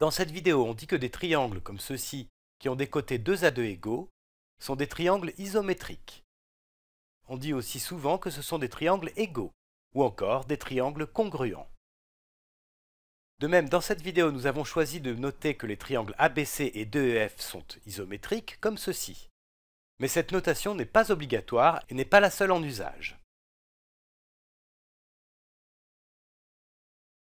Dans cette vidéo, on dit que des triangles comme ceux-ci, qui ont des côtés 2 à 2 égaux, sont des triangles isométriques. On dit aussi souvent que ce sont des triangles égaux, ou encore des triangles congruents. De même, dans cette vidéo, nous avons choisi de noter que les triangles ABC et DEF e, sont isométriques, comme ceci. Mais cette notation n'est pas obligatoire et n'est pas la seule en usage.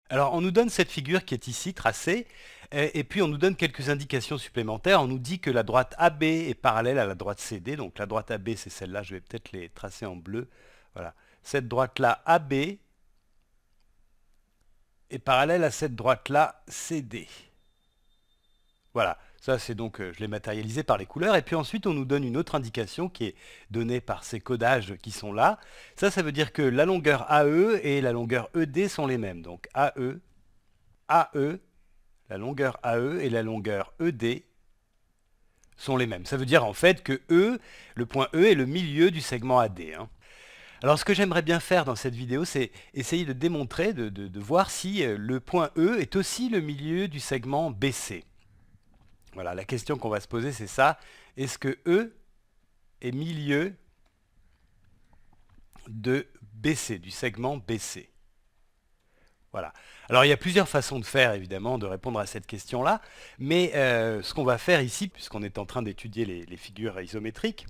Alors, on nous donne cette figure qui est ici tracée, et, puis on nous donne quelques indications supplémentaires. On nous dit que la droite AB est parallèle à la droite CD. Donc la droite AB, c'est celle-là. Je vais peut-être les tracer en bleu. Voilà. Cette droite-là, AB, est parallèle à cette droite-là, CD. Voilà. Ça, c'est donc, euh, je l'ai matérialisé par les couleurs. Et puis ensuite, on nous donne une autre indication qui est donnée par ces codages qui sont là. Ça, ça veut dire que la longueur AE et la longueur ED sont les mêmes. Donc AE, AE la longueur AE et la longueur ED sont les mêmes. Ça veut dire en fait que E, le point E est le milieu du segment AD. Hein. Alors ce que j'aimerais bien faire dans cette vidéo, c'est essayer de démontrer, de, de, voir si euh, le point E est aussi le milieu du segment BC. Voilà, la question qu'on va se poser, c'est ça. Est-ce que E est milieu de BC, du segment BC alors il y a plusieurs façons de faire évidemment, de répondre à cette question-là, mais euh, ce qu'on va faire ici, puisqu'on est en train d'étudier les, figures isométriques,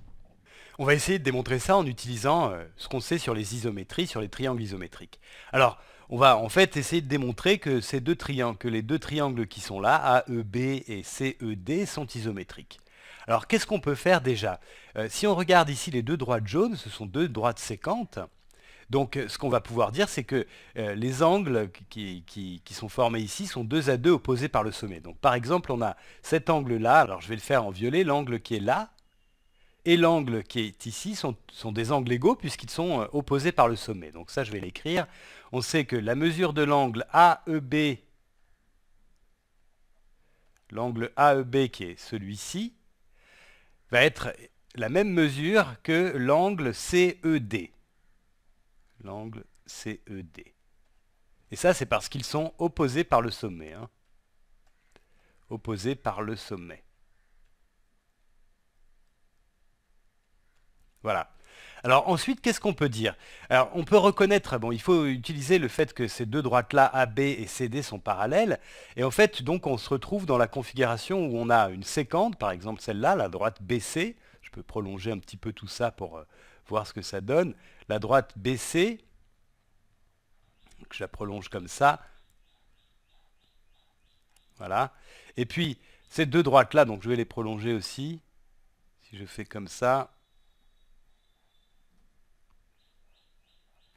on va essayer de démontrer ça en utilisant euh, ce qu'on sait sur les isométries, sur les triangles isométriques. Alors on va en fait essayer de démontrer que ces deux triangles, que les deux triangles qui sont là, AEB et CED, sont isométriques. Alors qu'est-ce qu'on peut faire déjà euh, Si on regarde ici les deux droites jaunes, ce sont deux droites séquentes. Donc euh, ce qu'on va pouvoir dire, c'est que euh, les angles qui, sont formés ici sont deux à deux opposés par le sommet. Donc par exemple, on a cet angle-là, alors je vais le faire en violet, l'angle qui est là et l'angle qui est ici sont, des angles égaux puisqu'ils sont euh, opposés par le sommet. Donc ça, je vais l'écrire. On sait que la mesure de l'angle AEB, l'angle AEB qui est celui-ci, va être la même mesure que l'angle CED l'angle CED. Et ça, c'est parce qu'ils sont opposés par le sommet. Hein. Opposés par le sommet. Voilà. Alors ensuite, qu'est-ce qu'on peut dire Alors on peut reconnaître, bon, il faut utiliser le fait que ces deux droites-là, AB et CD, sont parallèles. Et en fait, donc, on se retrouve dans la configuration où on a une séquente, par exemple celle-là, la droite BC. Je peux prolonger un petit peu tout ça pour, euh, voir ce que ça donne. La droite baissée, je la prolonge comme ça. Voilà. Et puis, ces deux droites-là, donc je vais les prolonger aussi. Si je fais comme ça,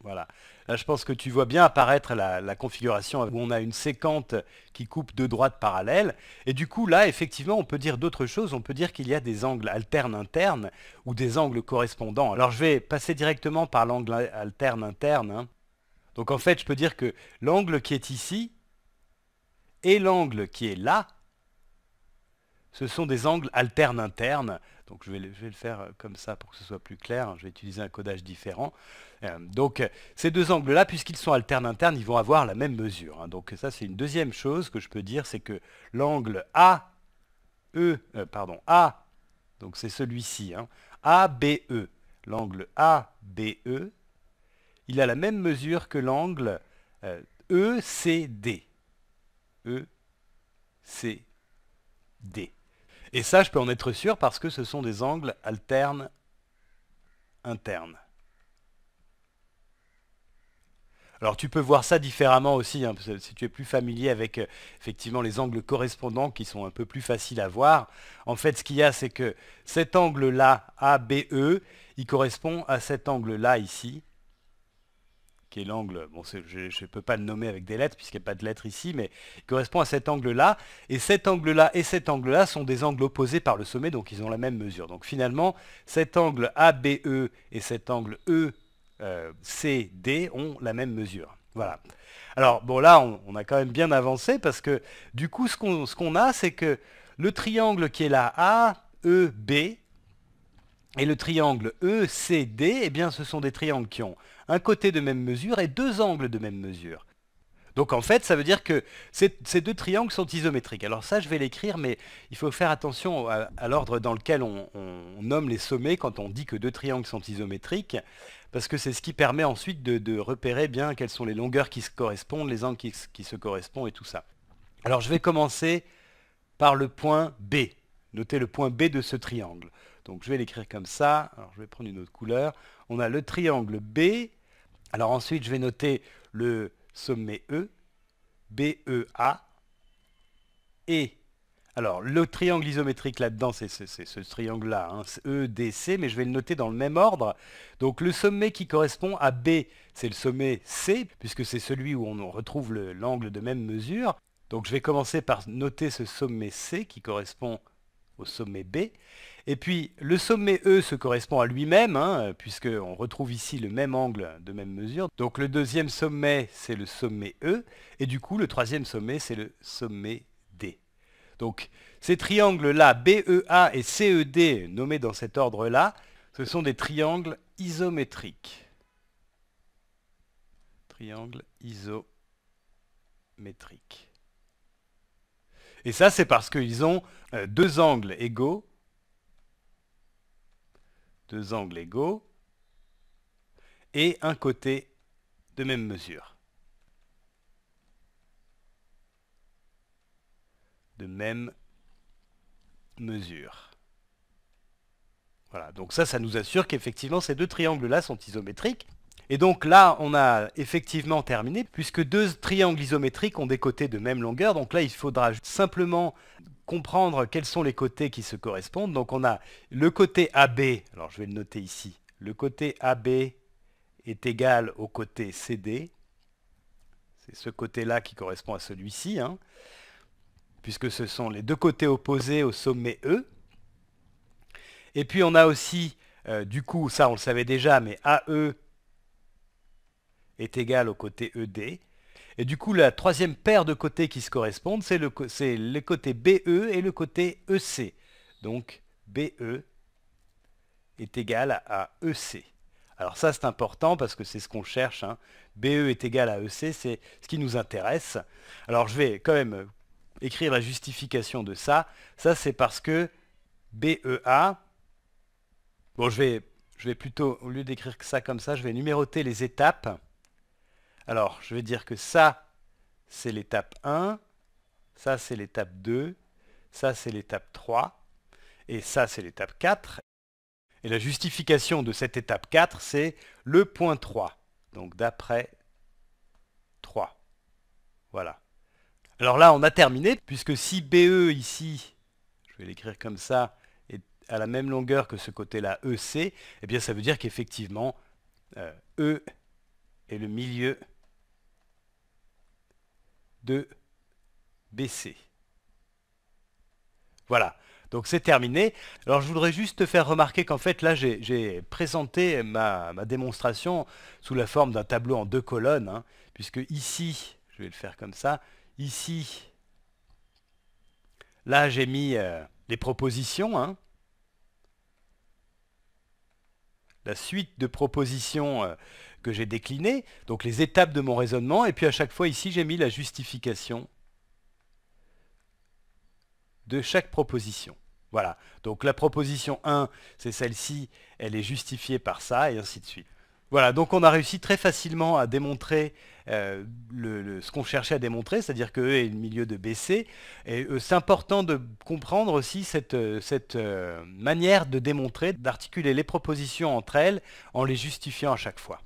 Voilà. Là, je pense que tu vois bien apparaître la, configuration où on a une sécante qui coupe deux droites parallèles. Et du coup, là, effectivement, on peut dire d'autres choses. On peut dire qu'il y a des angles alternes internes ou des angles correspondants. Alors, je vais passer directement par l'angle alterne interne. Hein. Donc, en fait, je peux dire que l'angle qui est ici et l'angle qui est là, ce sont des angles alternes internes donc je vais, le, faire euh, comme ça pour que ce soit plus clair. Je vais utiliser un codage différent. Euh, donc euh, ces deux angles-là, puisqu'ils sont alternes internes, ils vont avoir la même mesure. Hein. Donc ça, c'est une deuxième chose que je peux dire, c'est que l'angle A, E, pardon, A, donc c'est celui-ci, hein, ABE, l'angle ABE, il a la même mesure que l'angle ECD. E, ECD. Et ça, je peux en être sûr parce que ce sont des angles alternes internes. Alors tu peux voir ça différemment aussi, hein, si tu es plus familier avec euh, effectivement les angles correspondants qui sont un peu plus faciles à voir. En fait, ce qu'il y a, c'est que cet angle-là, ABE, il correspond à cet angle-là ici, qui est l'angle, bon, je ne peux pas le nommer avec des lettres puisqu'il n'y a pas de lettres ici, mais il correspond à cet angle-là. Et cet angle-là et cet angle-là sont des angles opposés par le sommet, donc ils ont la même mesure. Donc finalement, cet angle ABE et cet angle ECD euh, ont la même mesure. Voilà. Alors bon là, on, a quand même bien avancé parce que du coup, ce qu'on ce a, c'est que le triangle qui est là, AEB, et le triangle ECD, eh bien, ce sont des triangles qui ont un côté de même mesure et deux angles de même mesure. Donc en fait, ça veut dire que ces, deux triangles sont isométriques. Alors ça, je vais l'écrire, mais il faut faire attention à, l'ordre dans lequel on, nomme les sommets quand on dit que deux triangles sont isométriques, parce que c'est ce qui permet ensuite de, repérer bien quelles sont les longueurs qui se correspondent, les angles qui se correspondent et tout ça. Alors je vais commencer par le point B. Notez le point B de ce triangle. Donc je vais l'écrire comme ça. Alors je vais prendre une autre couleur. On a le triangle B. Alors ensuite, je vais noter le sommet E, B, E, A, Et alors le triangle isométrique là-dedans, c'est ce triangle-là, hein. E, D, C, mais je vais le noter dans le même ordre. Donc le sommet qui correspond à B, c'est le sommet C, puisque c'est celui où on retrouve l'angle de même mesure. Donc je vais commencer par noter ce sommet C qui correspond au sommet B. Et puis le sommet E se correspond à lui-même, hein, puisqu'on retrouve ici le même angle de même mesure. Donc le deuxième sommet, c'est le sommet E, et du coup le troisième sommet, c'est le sommet D. Donc ces triangles-là, BEA et CED, nommés dans cet ordre-là, ce sont des triangles isométriques. Triangle isométrique. Et ça, c'est parce qu'ils ont euh, deux angles égaux. Deux angles égaux. Et un côté de même mesure. De même mesure. Voilà, donc ça, ça nous assure qu'effectivement, ces deux triangles-là sont isométriques. Et donc là, on a effectivement terminé, puisque deux triangles isométriques ont des côtés de même longueur. Donc là, il faudra simplement comprendre quels sont les côtés qui se correspondent. Donc on a le côté AB, alors je vais le noter ici, le côté AB est égal au côté CD. C'est ce côté-là qui correspond à celui-ci, hein, puisque ce sont les deux côtés opposés au sommet E. Et puis on a aussi, euh, du coup, ça on le savait déjà, mais AE est égal au côté ED. Et du coup, la troisième paire de côtés qui se correspondent, c'est le, côté BE et le côté EC. Donc BE est égal à EC. Alors ça, c'est important parce que c'est ce qu'on cherche. Hein. BE est égal à EC, c'est ce qui nous intéresse. Alors je vais quand même écrire la justification de ça. Ça, c'est parce que BEA... Bon, je vais, je vais plutôt, au lieu d'écrire ça comme ça, je vais numéroter les étapes. Alors, je vais dire que ça, c'est l'étape 1, ça, c'est l'étape 2, ça, c'est l'étape 3, et ça, c'est l'étape 4. Et la justification de cette étape 4, c'est le point 3, donc d'après 3. Voilà. Alors là, on a terminé, puisque si BE ici, je vais l'écrire comme ça, est à la même longueur que ce côté-là EC, eh bien ça veut dire qu'effectivement, euh, E est le milieu de baisser. Voilà, donc c'est terminé. Alors je voudrais juste te faire remarquer qu'en fait là j'ai présenté ma, démonstration sous la forme d'un tableau en deux colonnes, hein, puisque ici, je vais le faire comme ça, ici, là j'ai mis des euh, les propositions, hein. la suite de propositions euh, que j'ai décliné, donc les étapes de mon raisonnement, et puis à chaque fois ici j'ai mis la justification de chaque proposition. Voilà, donc la proposition 1, c'est celle-ci, elle est justifiée par ça, et ainsi de suite. Voilà, donc on a réussi très facilement à démontrer euh, ce qu'on cherchait à démontrer, c'est-à-dire que E est le milieu de BC. Et euh, c'est important de comprendre aussi cette, euh, cette manière de démontrer, d'articuler les propositions entre elles en les justifiant à chaque fois.